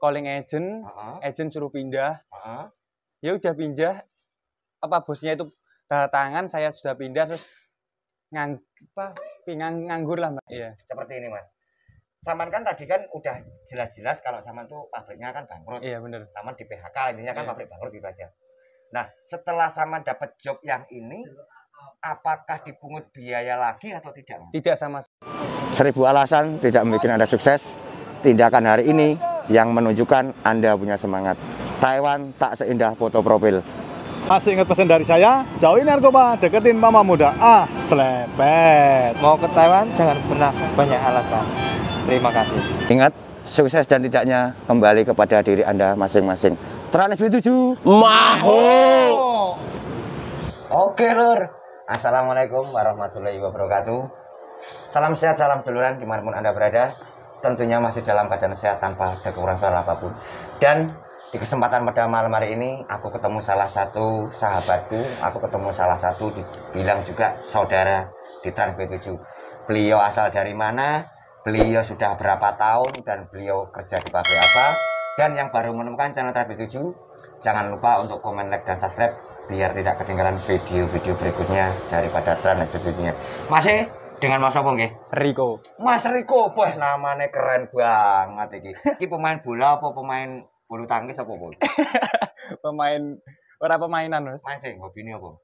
calling agent, uh -huh. agent suruh pindah. Uh -huh. Ya udah pindah. Apa bosnya itu tanda tangan saya sudah pindah terus ngang apa pingang nganggur lah, Mbak. Iya, iya. Seperti ini, Mas. Saman kan tadi kan udah jelas-jelas kalau Saman tuh pabriknya kan bangkrut. Iya, benar. Saman di PHK intinya kan iya. pabrik bangkrut gitu aja. Nah, setelah Saman dapat job yang ini, apakah dipungut biaya lagi atau tidak? Tidak sama. Seribu alasan tidak mungkin ada sukses. Tindakan hari ini yang menunjukkan Anda punya semangat. Taiwan tak seindah foto profil. Masih ingat pesan dari saya, jauhi narkoba, deketin mama muda. Ah, selepet. Mau ke Taiwan, jangan pernah banyak alasan. Terima kasih. Ingat, sukses dan tidaknya kembali kepada diri Anda masing-masing. Trans B7, Maho! Oke, Lur. Assalamualaikum warahmatullahi wabarakatuh. Salam sehat, salam duluran dimanapun Anda berada tentunya masih dalam keadaan sehat tanpa ada kekurangan apapun dan di kesempatan pada malam hari ini aku ketemu salah satu sahabatku aku ketemu salah satu dibilang juga saudara di Trans 7 beliau asal dari mana beliau sudah berapa tahun dan beliau kerja di pabrik apa dan yang baru menemukan channel Trans 7 jangan lupa untuk komen like dan subscribe biar tidak ketinggalan video-video berikutnya daripada Trans B7 nya masih dengan Mas Opong nggih? Riko. Mas Riko, wah namanya keren banget iki. Iki pemain bola apa pemain bulu tangkis apa, Bu? pemain ora pemainan, Mas. Mancing, ini apa?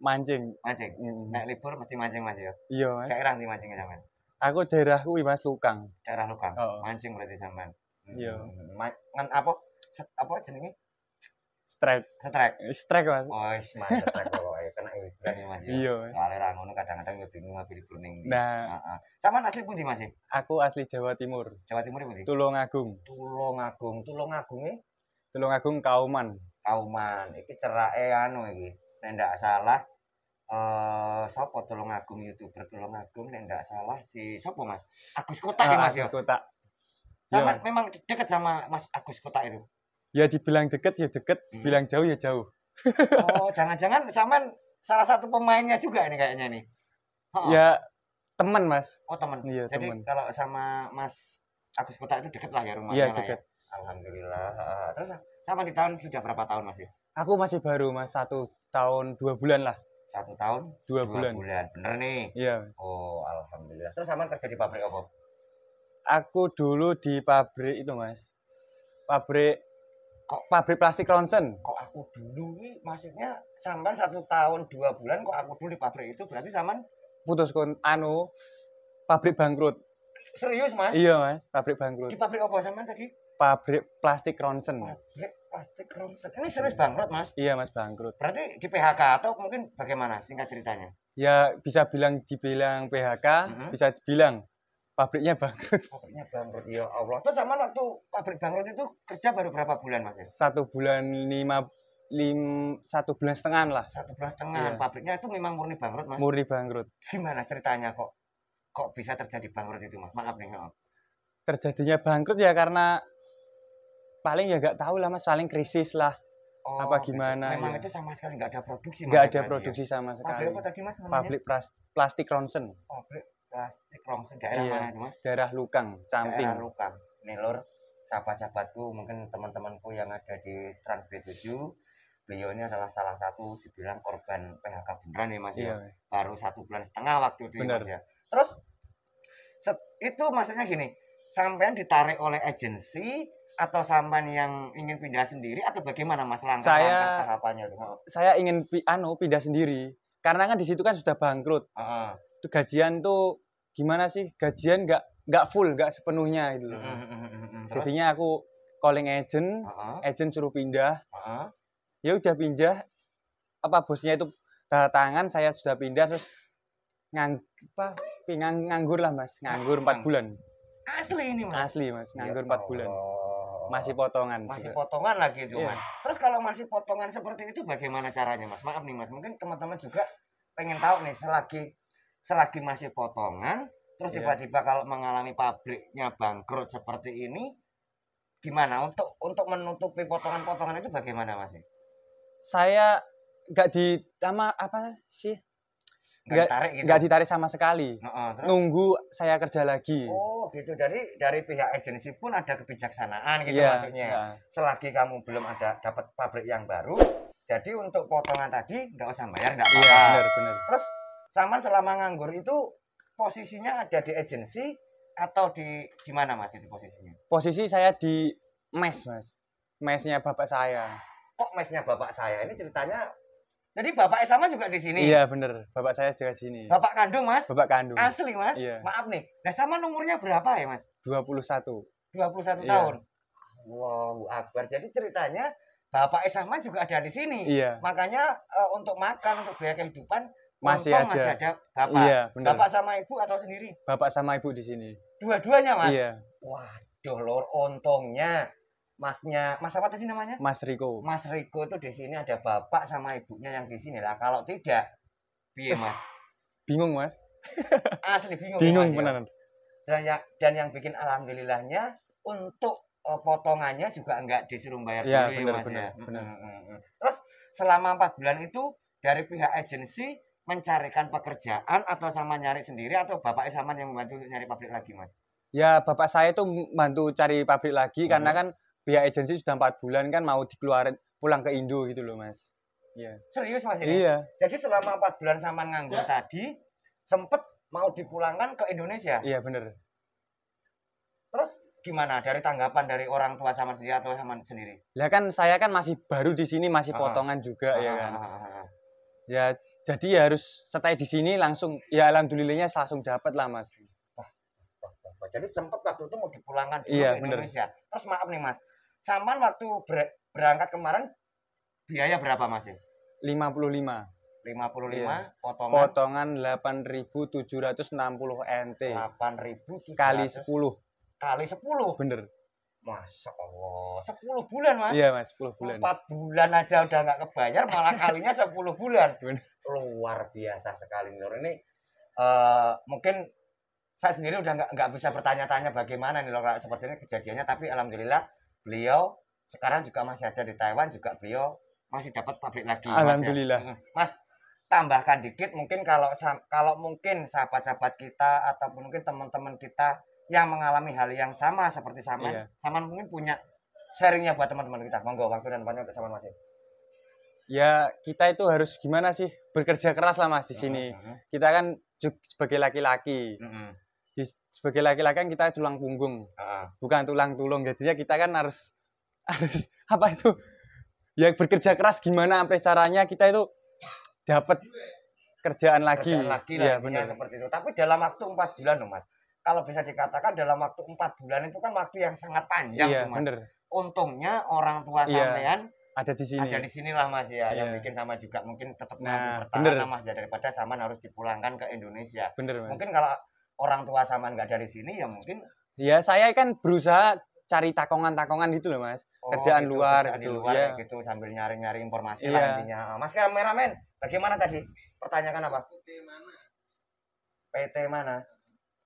Mancing. Mancing. Mm. Nek libur mesti mancing Mas ya. Iya, Mas. orang di mancing sampean? Aku daerah kuwi Mas Lukang. Daerah Lukang. Oh. Mancing berarti sampean. Iya. Hmm. Ngan apa? apa jenisnya Strike. Strike. Strike, Mas. Oh, Mas, strike kena liburan gitu ya iya, Mas. Iya. soalnya ra kadang-kadang ya bingung ngabili kuning Nah, heeh. Sampeyan asli pundi Mas? Aku asli Jawa Timur. Jawa Timur Tulung ya, Agung Tulungagung. Tulung Agung Kauman. Kauman. ini cerai anu ini Nek salah eh uh, Tulung Agung YouTuber Tulungagung nek tidak salah si sopo Mas? Agus Kota ya ah, Mas. Ya? Agus Kota Sama iya. memang dekat sama Mas Agus Kota itu. Ya dibilang deket ya deket, hmm. dibilang jauh ya jauh. oh, jangan-jangan saman salah satu pemainnya juga ini kayaknya nih. Oh. Ya teman mas. Oh teman. Iya, Jadi temen. kalau sama Mas Agus Kota itu deket lah ya rumahnya. Iya deket. Ya. Alhamdulillah. Terus sama di tahun sudah berapa tahun masih? Ya? Aku masih baru mas satu tahun dua bulan lah. Satu tahun dua, dua bulan. bulan. Bener nih. Iya. Oh alhamdulillah. Terus sama kerja di pabrik apa? Aku dulu di pabrik itu mas. Pabrik kok pabrik plastik Ronsen kok aku dulu ini maksudnya sampai satu tahun dua bulan kok aku dulu di pabrik itu berarti saman putus kon anu pabrik bangkrut serius mas iya mas pabrik bangkrut di pabrik apa saman tadi pabrik plastik Ronsen pabrik plastik Ronsen ini serius bangkrut mas iya mas bangkrut berarti di PHK atau mungkin bagaimana singkat ceritanya ya bisa bilang dibilang PHK mm -hmm. bisa dibilang pabriknya bangkrut. Pabriknya bangkrut, ya Allah. Terus sama waktu pabrik bangkrut itu kerja baru berapa bulan mas? Satu bulan lima lim satu bulan setengah lah. Satu bulan setengah. Iya. Pabriknya itu memang murni bangkrut mas. Murni bangkrut. Gimana ceritanya kok kok bisa terjadi bangkrut itu mas? Maaf nih Om. Terjadinya bangkrut ya karena paling ya nggak tahu lah mas, saling krisis lah. Oh, apa gimana? Memang ya. itu sama sekali nggak ada produksi. Nggak ada ya? produksi ya? sama sekali. Pabrik apa tadi mas? Namanya? Pabrik plastik Ronsen. Pabrik Kas Kromsen eh, daerah iya, mana mas? Daerah Lukang, Camping. Daerah Lukang. Nelor sahabat-sahabatku mungkin teman-temanku yang ada di Trans 7 beliau ini adalah salah satu dibilang korban PHK beneran ya mas ya? iya. ya baru satu bulan setengah waktu itu ya, Bener. ya terus itu maksudnya gini sampean ditarik oleh agensi atau sampean yang ingin pindah sendiri atau bagaimana mas langkah, saya, langkah tahapannya itu? saya ingin pi, anu pindah sendiri karena kan di situ kan sudah bangkrut uh -huh. gajian tuh gimana sih gajian nggak nggak full nggak sepenuhnya gitu loh jadinya aku calling agent uh-huh. agent suruh pindah uh-huh. ya udah pindah apa bosnya itu tangan saya sudah pindah terus ngang apa pingang nganggur lah mas nganggur empat bulan asli ini mas asli mas ya nganggur empat ya, bulan masih potongan masih juga. potongan lagi itu yeah. mas terus kalau masih potongan seperti itu bagaimana caranya mas maaf nih mas mungkin teman-teman juga pengen tahu nih selagi selagi masih potongan terus iya. tiba-tiba yeah. kalau mengalami pabriknya bangkrut seperti ini gimana untuk untuk menutupi potongan-potongan itu bagaimana masih? Saya nggak di sama apa sih? Nggak ditarik gitu. ditarik sama sekali. Uh -uh, terus? Nunggu saya kerja lagi. Oh, gitu. Dari dari pihak agensi pun ada kebijaksanaan gitu yeah, maksudnya. Yeah. Selagi kamu belum ada dapat pabrik yang baru, jadi untuk potongan tadi nggak usah bayar nggak iya, apa-apa. yeah, benar benar. Terus sama selama nganggur itu posisinya ada di agensi atau di di mana Mas itu posisinya? Posisi saya di mes, Mas. Mesnya bapak saya. Kok mesnya bapak saya? Ini ceritanya jadi bapak sama juga di sini. Iya bener, bapak saya juga di sini. Bapak kandung mas? Bapak kandung. Asli mas? Iya. Maaf nih. Nah sama umurnya berapa ya mas? 21 21 iya. tahun. Wow, akbar. Jadi ceritanya bapak sama juga ada di sini. Iya. Makanya uh, untuk makan, untuk biaya kehidupan masih, Untung ada. masih ada bapak. Iya, Bapak sama ibu atau sendiri? Bapak sama ibu di sini. Dua-duanya, Mas. Iya. Waduh, lor untungnya masnya mas apa tadi namanya mas Riko mas Riko itu di sini ada bapak sama ibunya yang di sini lah kalau tidak biar mas bingung mas asli bingung bingung ya, benar ya. dan yang dan yang bikin alhamdulillahnya untuk eh, potongannya juga enggak disuruh bayar ya, dulu bener, ya mas bener, ya bener. Ya. terus selama empat bulan itu dari pihak agensi mencarikan pekerjaan atau sama nyari sendiri atau bapaknya sama yang membantu nyari pabrik lagi mas? Ya bapak saya itu bantu cari pabrik lagi hmm. karena kan pihak agensi sudah empat bulan kan mau dikeluarin pulang ke Indo gitu loh mas. Iya. Serius mas ini? Iya. Jadi selama empat bulan sama nganggur ya. tadi sempet mau dipulangkan ke Indonesia? Iya bener. Terus gimana dari tanggapan dari orang tua sama sendiri atau sama sendiri? Ya kan saya kan masih baru di sini masih potongan ah. juga ah. ya kan. Ah. Ya jadi ya harus stay di sini langsung ya alhamdulillahnya langsung dapat lah mas jadi sempat waktu itu mau dipulangkan ke iya, ke Indonesia bener. terus maaf nih mas saman waktu berangkat kemarin biaya berapa mas ya? lima. Lima puluh lima. Iya. potongan potongan delapan ribu tujuh ratus enam puluh NT Delapan ribu. kali sepuluh. kali sepuluh. bener Masya Allah, Sepuluh bulan mas? Iya mas, Sepuluh bulan. Empat bulan aja udah nggak kebayar, malah kalinya sepuluh bulan. Bener luar biasa sekali Lur. Ini uh, mungkin saya sendiri udah nggak nggak bisa bertanya-tanya bagaimana nih Lur seperti ini kejadiannya tapi alhamdulillah beliau sekarang juga masih ada di Taiwan juga beliau masih dapat pabrik lagi. Alhamdulillah. Mas, ya. mas tambahkan dikit mungkin kalau kalau mungkin sahabat-sahabat kita ataupun mungkin teman-teman kita yang mengalami hal yang sama seperti sama, iya. sama mungkin punya sharingnya buat teman-teman kita. Monggo waktu dan banyak untuk sama masih. Ya ya kita itu harus gimana sih bekerja keras lah mas di sini uh -huh. kita kan sebagai laki-laki uh -huh. di, sebagai laki-laki kan kita tulang punggung uh -huh. bukan tulang tulung jadinya kita kan harus harus apa itu ya bekerja keras gimana sampai caranya kita itu dapat kerjaan lagi kerjaan lagi ya, benar iya, seperti itu tapi dalam waktu empat bulan loh mas kalau bisa dikatakan dalam waktu empat bulan itu kan waktu yang sangat panjang iya, tuh mas bener. untungnya orang tua iya. sampean ada di sini. Ada di sini sinilah Mas ya, yeah. yang iya. bikin sama juga mungkin tetap nah, bertahan Mas ya daripada zaman harus dipulangkan ke Indonesia. Bener, Mungkin kalau orang tua sama nggak dari sini ya mungkin Ya saya kan berusaha cari takongan-takongan gitu loh mas oh, kerjaan gitu, luar kerjaan gitu luar, ya. gitu sambil nyari-nyari informasi yeah. lah iya. intinya mas kameramen bagaimana tadi pertanyaan apa PT mana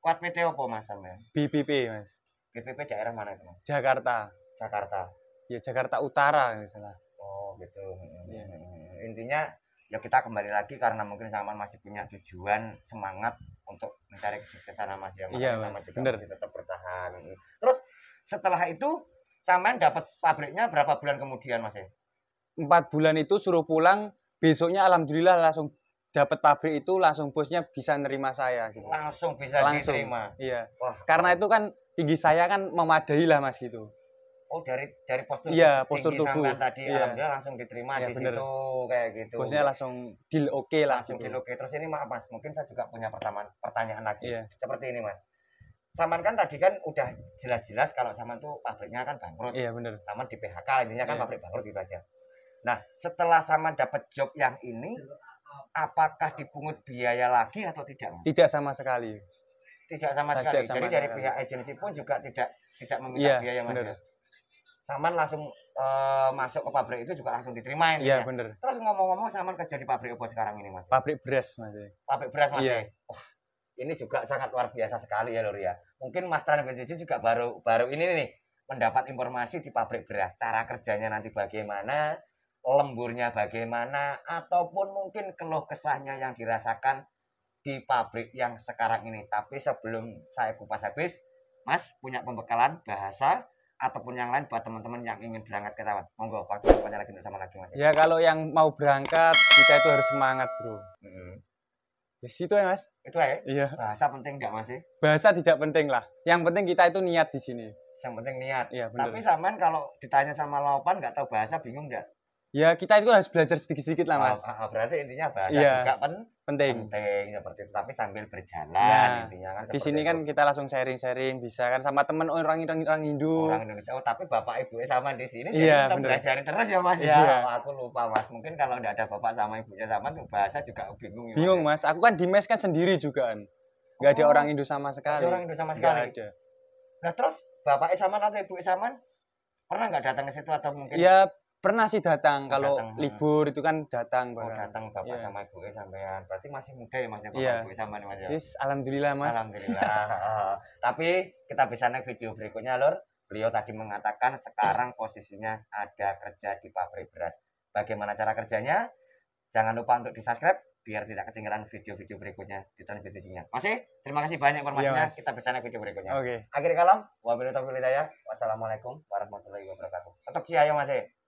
kuat PT apa mas sama BPP mas BPP daerah mana itu mas? Jakarta Jakarta ya Jakarta Utara misalnya oh gitu ya. intinya ya kita kembali lagi karena mungkin sama masih punya tujuan semangat untuk mencari kesuksesan sama dia iya, sama masih tetap bertahan terus setelah itu saman dapat pabriknya berapa bulan kemudian Mas empat bulan itu suruh pulang besoknya alhamdulillah langsung dapat pabrik itu langsung bosnya bisa nerima saya gitu. Langsung bisa langsung, diterima. Iya. Wah. Karena itu kan tinggi saya kan memadai lah Mas gitu oh dari dari postur ya, postur tubuh tadi ya. alhamdulillah langsung diterima ya, di bener. situ kayak gitu bosnya langsung deal oke okay lah langsung gitu. deal oke okay. terus ini maaf mas mungkin saya juga punya pertanyaan pertanyaan lagi ya. seperti ini mas Saman kan tadi kan udah jelas-jelas kalau Saman tuh pabriknya kan bangkrut. Iya benar. Saman di PHK intinya kan iya. pabrik bangkrut gitu aja. Nah, setelah Saman dapat job yang ini, apakah dipungut biaya lagi atau tidak? Tidak sama sekali. Tidak sama Saja sekali. Sama Jadi dari pihak agensi pun juga tidak tidak meminta iya, biaya mas. Bener. Ya? Saman langsung uh, masuk ke pabrik itu juga langsung diterima ini. Iya, ya? bener. Terus ngomong-ngomong Saman kerja di pabrik apa sekarang ini, Mas? Pabrik beras, Mas. Pabrik beras, Mas. Iya. Ya? Wah, ini juga sangat luar biasa sekali ya, Lur ya. Mungkin Mas Tran juga baru baru ini nih mendapat informasi di pabrik beras, cara kerjanya nanti bagaimana, lemburnya bagaimana ataupun mungkin keluh kesahnya yang dirasakan di pabrik yang sekarang ini. Tapi sebelum saya kupas habis, Mas punya pembekalan bahasa ataupun yang lain buat teman-teman yang ingin berangkat ke Taiwan. Monggo, waktu banyak lagi sama lagi Mas. Ya kalau yang mau berangkat kita itu harus semangat bro. Hmm. Ya situ ya mas. Itu ya. Iya. Bahasa penting nggak mas? Bahasa tidak penting lah. Yang penting kita itu niat di sini. Yang penting niat. Iya benar. Tapi saman kalau ditanya sama lawan nggak tahu bahasa bingung nggak? ya kita itu harus belajar sedikit-sedikit lah mas. Oh, oh berarti intinya bahasa ya, juga pen penting. Penting seperti ya, itu, tapi sambil berjalan nah, intinya kan. Di sini kan itu. kan kita langsung sharing-sharing bisa kan sama teman orang orang orang Hindu. Orang Indonesia. Oh tapi bapak ibu sama di sini ya, jadi iya, kita belajar terus ya mas ya. ya. Aku lupa mas. Mungkin kalau tidak ada bapak sama ibunya sama tuh bahasa juga bingung. Ya, bingung mas. Ya. mas. Aku kan di mes kan sendiri juga kan. Gak ada oh. orang Hindu sama sekali. Ada orang Hindu sama sekali. Gak ada. Nah terus bapak sama atau ibu sama pernah nggak datang ke situ atau mungkin? Ya pernah sih datang oh, kalau datang. libur itu kan datang oh, datang bapak yeah. sama ibu ya sampean berarti masih muda ya mas ya bapak yeah. ibu sama nih mas ya yes, alhamdulillah mas alhamdulillah uh, tapi kita bisa naik video berikutnya lor beliau tadi mengatakan sekarang posisinya ada kerja di pabrik beras bagaimana cara kerjanya jangan lupa untuk di subscribe biar tidak ketinggalan video-video berikutnya di transmedia masih terima kasih banyak iya, informasinya yeah, kita bisa naik video berikutnya oke okay. akhir kalam wabillahi taufiq wassalamualaikum warahmatullahi wabarakatuh tetap sih ayo ya, masih ya?